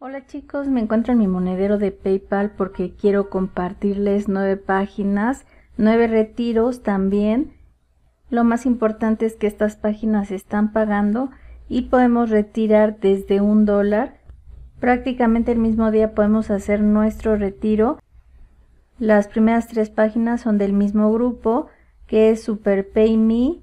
Hola chicos, me encuentro en mi monedero de PayPal porque quiero compartirles nueve páginas, nueve retiros también. Lo más importante es que estas páginas están pagando y podemos retirar desde un dólar. Prácticamente el mismo día podemos hacer nuestro retiro. Las primeras tres páginas son del mismo grupo que es Super Pay Me,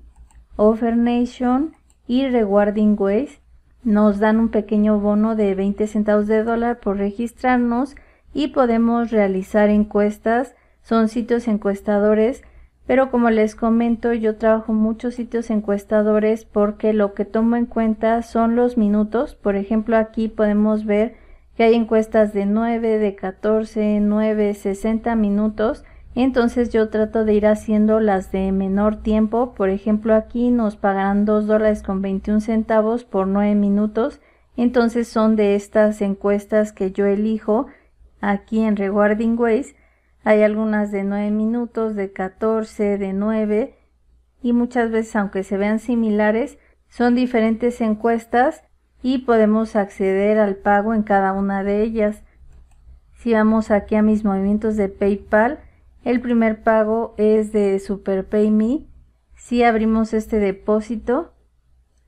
Offer Nation y Rewarding Ways. Nos dan un pequeño bono de 20 centavos de dólar por registrarnos y podemos realizar encuestas. Son sitios encuestadores, pero como les comento, yo trabajo muchos sitios encuestadores porque lo que tomo en cuenta son los minutos. Por ejemplo, aquí podemos ver que hay encuestas de 9, de 14, 9, 60 minutos entonces yo trato de ir haciendo las de menor tiempo. Por ejemplo, aquí nos pagarán 2 dólares con 21 centavos por 9 minutos. Entonces son de estas encuestas que yo elijo aquí en Rewarding Ways. Hay algunas de 9 minutos, de 14, de 9 y muchas veces aunque se vean similares son diferentes encuestas y podemos acceder al pago en cada una de ellas. Si vamos aquí a mis movimientos de PayPal, el primer pago es de SuperPayMe. Si abrimos este depósito,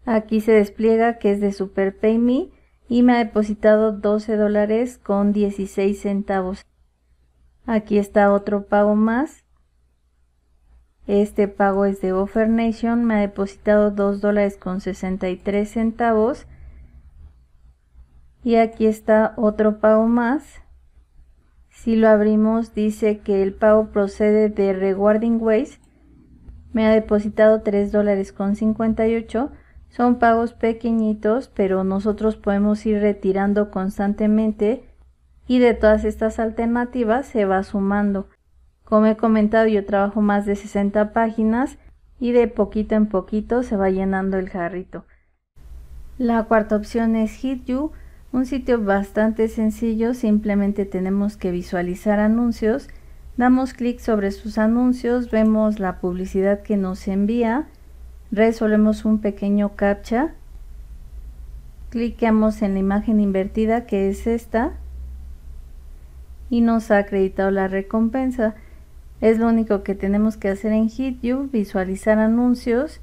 aquí se despliega que es de SuperPayMe y me ha depositado 12 dólares con 16 centavos. Aquí está otro pago más. Este pago es de OfferNation, me ha depositado 2 dólares con 63 centavos. Y aquí está otro pago más. Si lo abrimos, dice que el pago procede de Rewarding Ways. Me ha depositado $3.58. dólares con Son pagos pequeñitos, pero nosotros podemos ir retirando constantemente y de todas estas alternativas se va sumando. Como he comentado, yo trabajo más de 60 páginas y de poquito en poquito se va llenando el jarrito. La cuarta opción es Hit You. Un sitio bastante sencillo, simplemente tenemos que visualizar anuncios, damos clic sobre sus anuncios, vemos la publicidad que nos envía, resolvemos un pequeño captcha, clicamos en la imagen invertida que es esta y nos ha acreditado la recompensa. Es lo único que tenemos que hacer en HitView, visualizar anuncios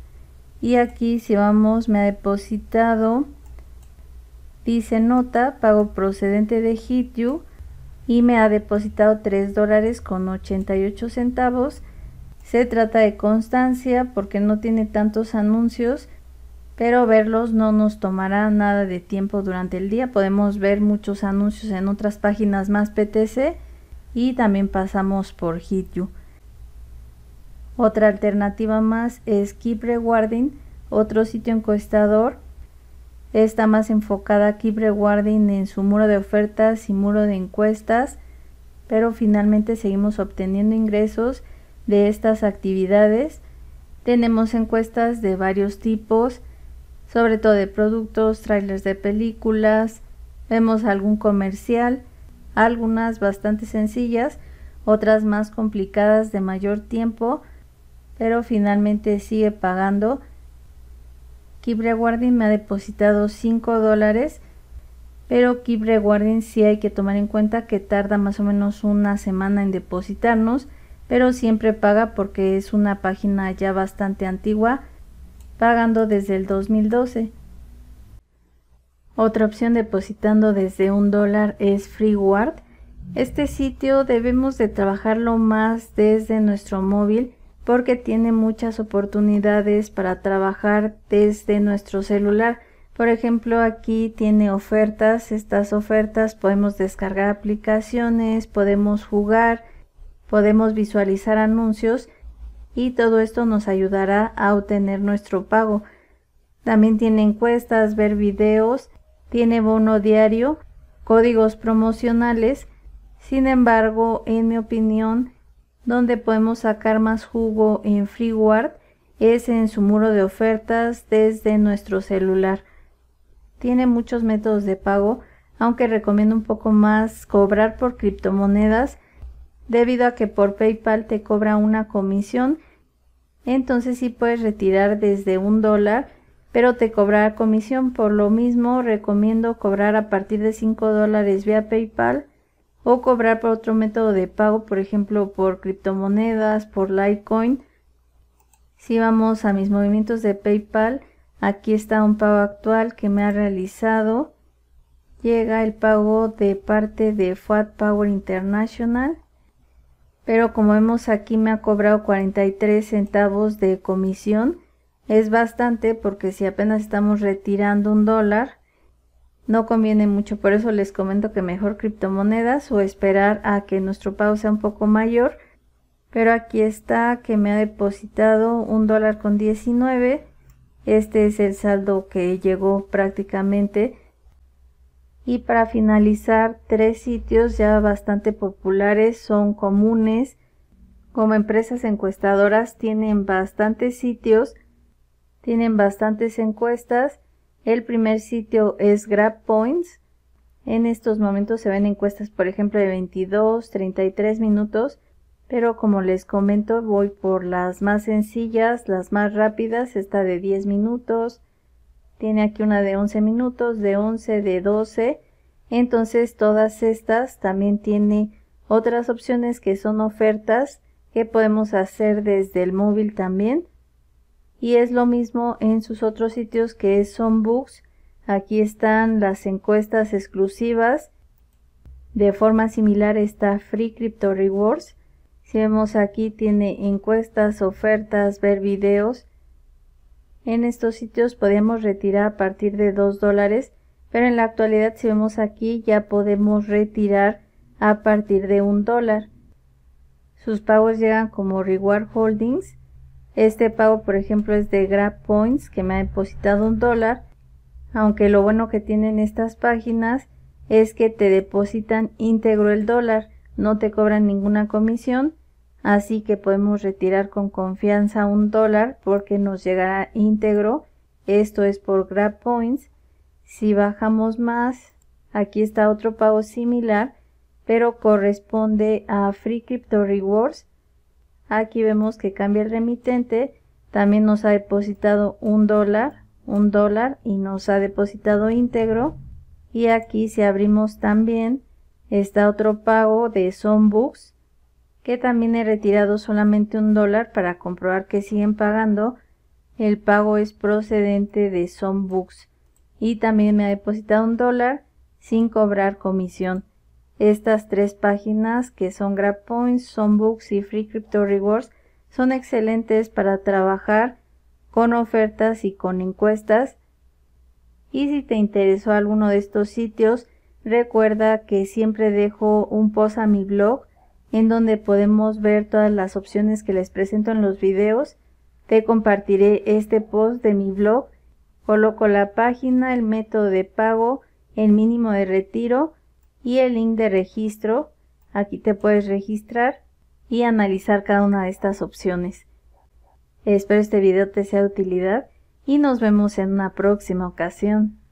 y aquí si vamos me ha depositado Dice nota, pago procedente de hityou y me ha depositado 3 dólares con 88 centavos. Se trata de constancia porque no tiene tantos anuncios, pero verlos no nos tomará nada de tiempo durante el día. Podemos ver muchos anuncios en otras páginas más PTC y también pasamos por hityou Otra alternativa más es Keep Rewarding, otro sitio encuestador está más enfocada aquí Rewarding en su muro de ofertas y muro de encuestas, pero finalmente seguimos obteniendo ingresos de estas actividades. Tenemos encuestas de varios tipos, sobre todo de productos, trailers de películas, vemos algún comercial, algunas bastante sencillas, otras más complicadas de mayor tiempo, pero finalmente sigue pagando Kibre me ha depositado 5 dólares, pero Kibre Guardian sí hay que tomar en cuenta que tarda más o menos una semana en depositarnos, pero siempre paga porque es una página ya bastante antigua, pagando desde el 2012. Otra opción depositando desde un dólar es FreeWard. Este sitio debemos de trabajarlo más desde nuestro móvil porque tiene muchas oportunidades para trabajar desde nuestro celular. Por ejemplo, aquí tiene ofertas, estas ofertas podemos descargar aplicaciones, podemos jugar, podemos visualizar anuncios y todo esto nos ayudará a obtener nuestro pago. También tiene encuestas, ver videos, tiene bono diario, códigos promocionales. Sin embargo, en mi opinión, donde podemos sacar más jugo en FreeWard es en su muro de ofertas desde nuestro celular. Tiene muchos métodos de pago, aunque recomiendo un poco más cobrar por criptomonedas debido a que por PayPal te cobra una comisión. Entonces sí puedes retirar desde un dólar, pero te cobrará comisión. Por lo mismo recomiendo cobrar a partir de 5 dólares vía PayPal o cobrar por otro método de pago, por ejemplo por criptomonedas, por Litecoin. Si vamos a mis movimientos de PayPal, aquí está un pago actual que me ha realizado. Llega el pago de parte de FAT Power International, pero como vemos aquí me ha cobrado 43 centavos de comisión. Es bastante porque si apenas estamos retirando un dólar, no conviene mucho, por eso les comento que mejor criptomonedas o esperar a que nuestro pago sea un poco mayor. Pero aquí está que me ha depositado un dólar con 19. Este es el saldo que llegó prácticamente. Y para finalizar, tres sitios ya bastante populares son comunes. Como empresas encuestadoras tienen bastantes sitios, tienen bastantes encuestas el primer sitio es Grab Points. En estos momentos se ven encuestas, por ejemplo, de 22, 33 minutos, pero como les comento, voy por las más sencillas, las más rápidas, esta de 10 minutos, tiene aquí una de 11 minutos, de 11, de 12, entonces todas estas también tiene otras opciones que son ofertas que podemos hacer desde el móvil también y es lo mismo en sus otros sitios que es books Aquí están las encuestas exclusivas. De forma similar está Free Crypto Rewards. Si vemos aquí tiene encuestas, ofertas, ver videos. En estos sitios podemos retirar a partir de 2 dólares, pero en la actualidad si vemos aquí ya podemos retirar a partir de un dólar. Sus pagos llegan como Reward Holdings este pago, por ejemplo, es de Grab Points, que me ha depositado un dólar. Aunque lo bueno que tienen estas páginas es que te depositan íntegro el dólar, no te cobran ninguna comisión, así que podemos retirar con confianza un dólar porque nos llegará íntegro. Esto es por Grab Points. Si bajamos más, aquí está otro pago similar, pero corresponde a Free Crypto Rewards Aquí vemos que cambia el remitente. También nos ha depositado un dólar, un dólar y nos ha depositado íntegro. Y aquí si abrimos también está otro pago de Sonbooks que también he retirado solamente un dólar para comprobar que siguen pagando. El pago es procedente de Sonbooks y también me ha depositado un dólar sin cobrar comisión. Estas tres páginas que son GrabPoints, Sonbooks y Free Crypto Rewards son excelentes para trabajar con ofertas y con encuestas. Y si te interesó alguno de estos sitios, recuerda que siempre dejo un post a mi blog en donde podemos ver todas las opciones que les presento en los videos. Te compartiré este post de mi blog. Coloco la página, el método de pago, el mínimo de retiro y el link de registro. Aquí te puedes registrar y analizar cada una de estas opciones. Espero este video te sea de utilidad y nos vemos en una próxima ocasión.